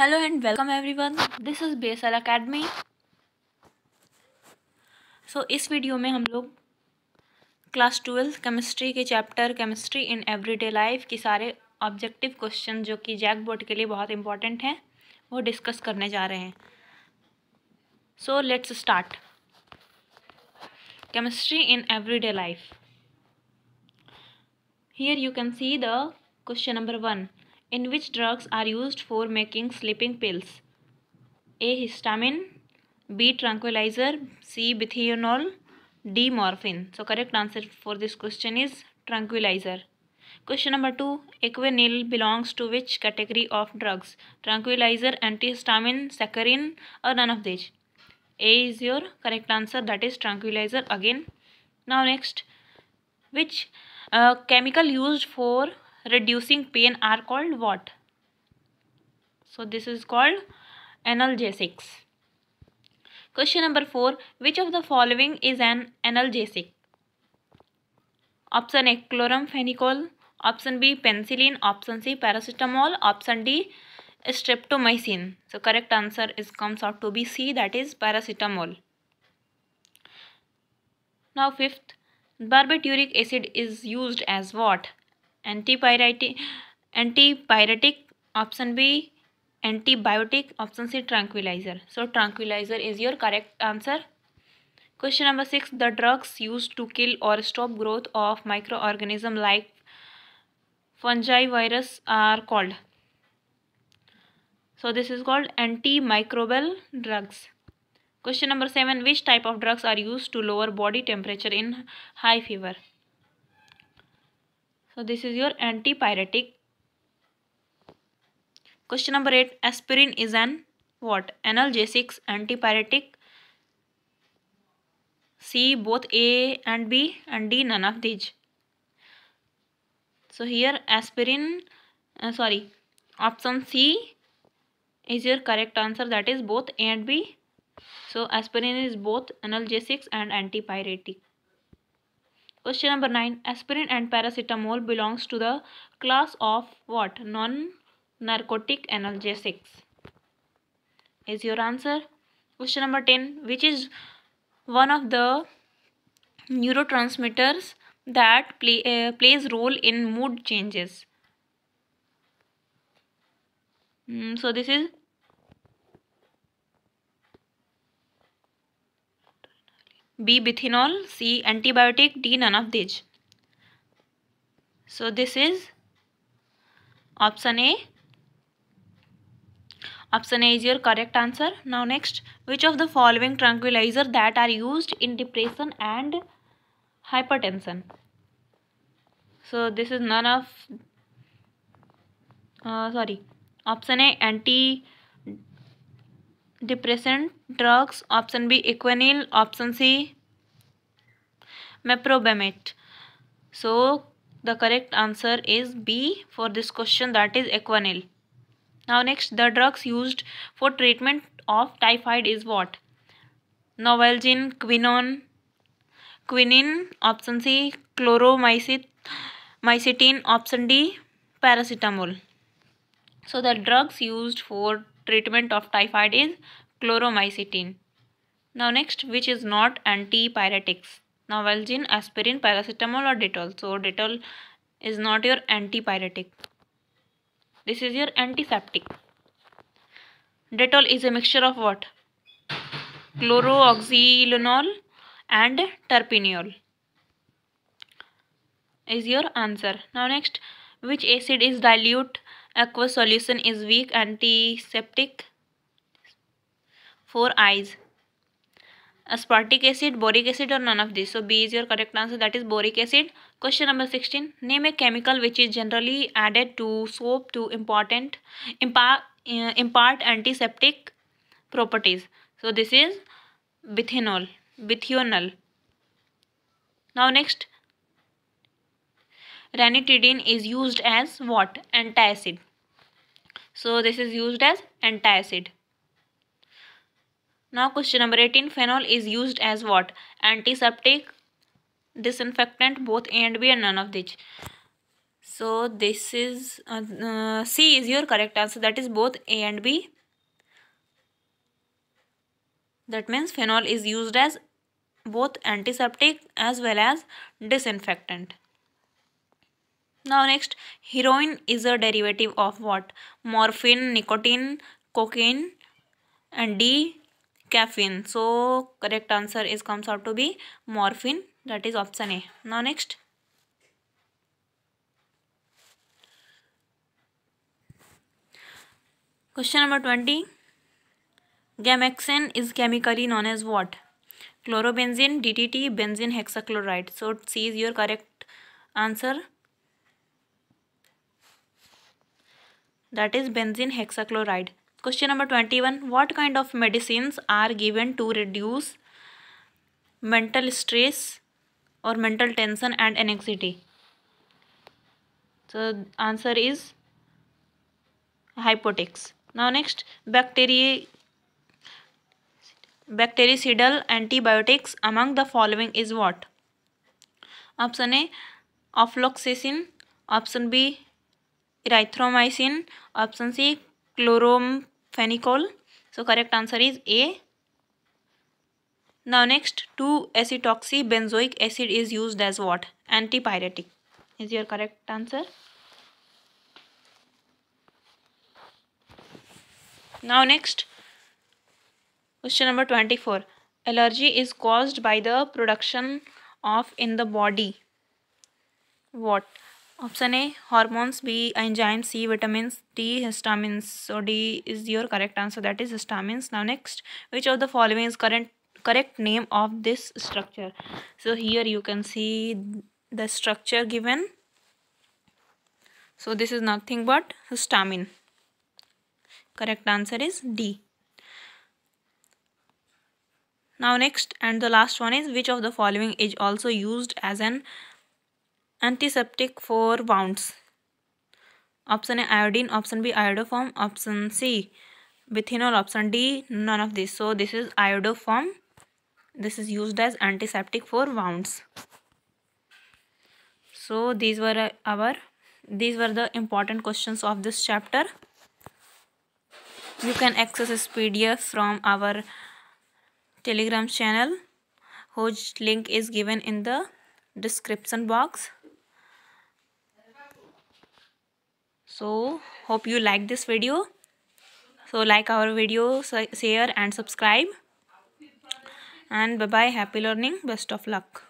Hello and welcome everyone this is Basal Academy so इस video में हम लोग क्लास ट्वेल्थ केमिस्ट्री के chapter chemistry in everyday life के सारे ऑब्जेक्टिव क्वेश्चन जो कि जैक बोर्ड के लिए बहुत इंपॉर्टेंट हैं वो डिस्कस करने जा रहे हैं so let's start chemistry in everyday life here you can see the question number one in which drugs are used for making sleeping pills? A. Histamine B. Tranquilizer C. bithionol, D. Morphine. So correct answer for this question is tranquilizer. Question number 2. Equinil belongs to which category of drugs? Tranquilizer, antihistamine, saccharin or none of these? A is your correct answer that is tranquilizer again. Now next. Which uh, chemical used for reducing pain are called what? So this is called analgesics. Question number 4. Which of the following is an analgesic? Option A. Chloramphenicol. Option B. Penicillin. Option C. Paracetamol. Option D. Streptomycin. So correct answer is comes out to be C that is paracetamol. Now fifth. Barbituric acid is used as what? Antipyretic antipyretic option B antibiotic option C tranquilizer so tranquilizer is your correct answer question number six the drugs use to kill or stop growth of microorganism like fungi virus are called so this is called antimicrobial drugs question number 7 which type of drugs are used to lower body temperature in high fever so this is your antipyretic question number 8 aspirin is an what analgesics antipyretic c both a and b and d none of these so here aspirin uh, sorry option c is your correct answer that is both a and b so aspirin is both analgesics and antipyretic Question number 9. Aspirin and paracetamol belongs to the class of what? Non-narcotic analgesics. Is your answer? Question number 10. Which is one of the neurotransmitters that play, uh, plays role in mood changes? Mm, so this is B bithionol C antibiotic D none of these so this is option A option A is your correct answer now next which of the following tranquilizer that are use in depression and hypertension so this is none of sorry option A anti depression drugs option B equanil option C meprobamate so the correct answer is B for this question that is Equanil. Now next the drugs used for treatment of typhoid is what? Novalgine, quinone, quinine option C, chloromycin, mycetin option D, paracetamol. So the drugs used for treatment of typhoid is chloromycetin. Now next which is not antipyretics? Now Nalgene, aspirin, paracetamol or detol So detol is not your antipyretic. This is your antiseptic. detol is a mixture of what? Chlorooxylenol and terpineol is your answer. Now next, which acid is dilute? Aqueous solution is weak, antiseptic, for eyes aspartic acid, boric acid or none of these. So B is your correct answer that is boric acid. Question number 16. Name a chemical which is generally added to soap to important impart, uh, impart antiseptic properties. So this is bithenol, bithionol. Now next ranitidine is used as what? Antacid. So this is used as antacid. Now question number 18. Phenol is used as what? Antiseptic, disinfectant, both A and B and none of these. So this is, uh, uh, C is your correct answer. That is both A and B. That means phenol is used as both antiseptic as well as disinfectant. Now next, heroin is a derivative of what? Morphine, nicotine, cocaine and D caffeine so correct answer is comes out to be morphine that is option A now next question number twenty gammexane is chemically known as what chlorobenzene D T T benzene hexachloride so C is your correct answer that is benzene hexachloride Question number 21. What kind of medicines are given to reduce mental stress or mental tension and anxiety? So answer is hypotex. Now next bacteria bactericidal antibiotics among the following is what? Option A ofloxacin. option B erythromycin, option C chloramphenicol so correct answer is A now next two acetoxy benzoic acid is use as what antipyretic is your correct answer now next question number twenty four allergy is caused by the production of in the body what Option A hormones, B enzymes, C vitamins, D histamines. So D is your correct answer that is histamines. Now next which of the following is current correct name of this structure? So here you can see the structure given. So this is nothing but histamine. Correct answer is D. Now next and the last one is which of the following is also used as an antiseptic for wounds option a iodine option b iodoform option c bithinol option d none of this so this is iodoform this is used as antiseptic for wounds so these were our these were the important questions of this chapter you can access this pdf from our telegram channel whose link is given in the description box so hope you like this video so like our video share and subscribe and bye bye happy learning best of luck